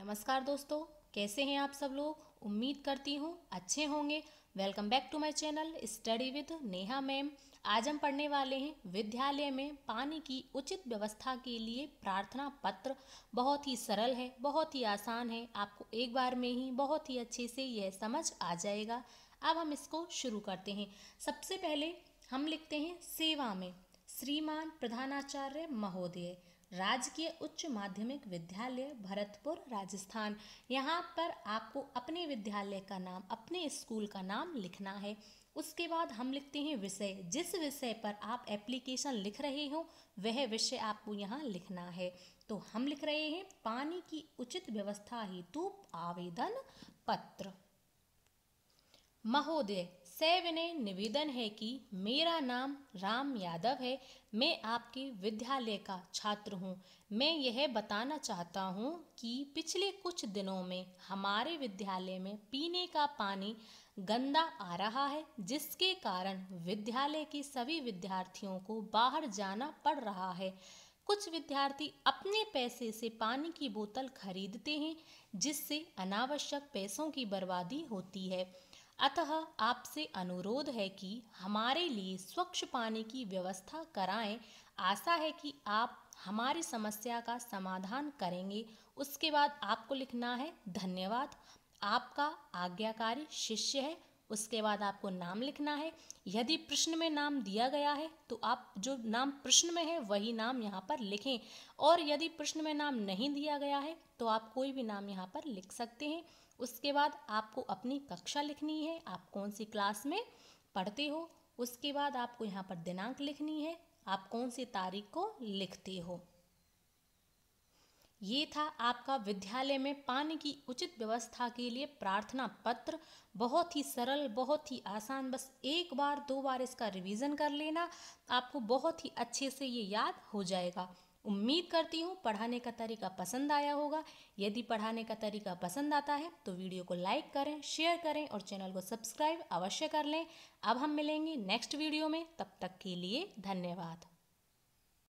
नमस्कार दोस्तों कैसे हैं आप सब लोग उम्मीद करती हूँ अच्छे होंगे welcome back to my channel study with Neha ma'am आज हम पढ़ने वाले हैं विद्यालय में पानी की उचित व्यवस्था के लिए प्रार्थना पत्र बहुत ही सरल है बहुत ही आसान है आपको एक बार में ही बहुत ही अच्छे से यह समझ आ जाएगा अब हम इसको शुरू करते हैं सबसे पहले हम लिखते हैं सेवा में श्रीमान प्रधानाचार्य महोदय राजकीय उच्च माध्यमिक विद्यालय भरतपुर राजस्थान यहाँ पर आपको अपने विद्यालय का नाम अपने स्कूल का नाम लिखना है उसके बाद हम लिखते हैं विषय जिस विषय पर आप एप्लीकेशन लिख रहे हो वह विषय आपको यहाँ लिखना है तो हम लिख रहे हैं पानी की उचित व्यवस्था हेतु आवेदन पत्र महोदय ने निवेदन है कि मेरा नाम राम यादव है मैं आपके विद्यालय का छात्र हूँ मैं यह बताना चाहता हूँ कि पिछले कुछ दिनों में हमारे विद्यालय में पीने का पानी गंदा आ रहा है जिसके कारण विद्यालय के सभी विद्यार्थियों को बाहर जाना पड़ रहा है कुछ विद्यार्थी अपने पैसे से पानी की बोतल खरीदते हैं जिससे अनावश्यक पैसों की बर्बादी होती है अतः आपसे अनुरोध है कि हमारे लिए स्वच्छ पानी की व्यवस्था कराएं आशा है कि आप हमारी समस्या का समाधान करेंगे उसके बाद आपको लिखना है धन्यवाद आपका आज्ञाकारी शिष्य है उसके बाद आपको नाम लिखना है यदि प्रश्न में नाम दिया गया है तो आप जो नाम प्रश्न में है वही नाम यहाँ पर लिखें और यदि प्रश्न में नाम नहीं दिया गया है तो आप कोई भी नाम यहाँ पर लिख सकते हैं उसके बाद आपको अपनी कक्षा लिखनी है आप कौन सी क्लास में पढ़ते हो उसके बाद आपको यहाँ पर दिनांक लिखनी है आप कौन सी तारीख को लिखते हो ये था आपका विद्यालय में पानी की उचित व्यवस्था के लिए प्रार्थना पत्र बहुत ही सरल बहुत ही आसान बस एक बार दो बार इसका रिवीजन कर लेना आपको बहुत ही अच्छे से ये याद हो जाएगा उम्मीद करती हूँ पढ़ाने का तरीका पसंद आया होगा यदि पढ़ाने का तरीका पसंद आता है तो वीडियो को लाइक करें शेयर करें और चैनल को सब्सक्राइब अवश्य कर लें अब हम मिलेंगे नेक्स्ट वीडियो में तब तक के लिए धन्यवाद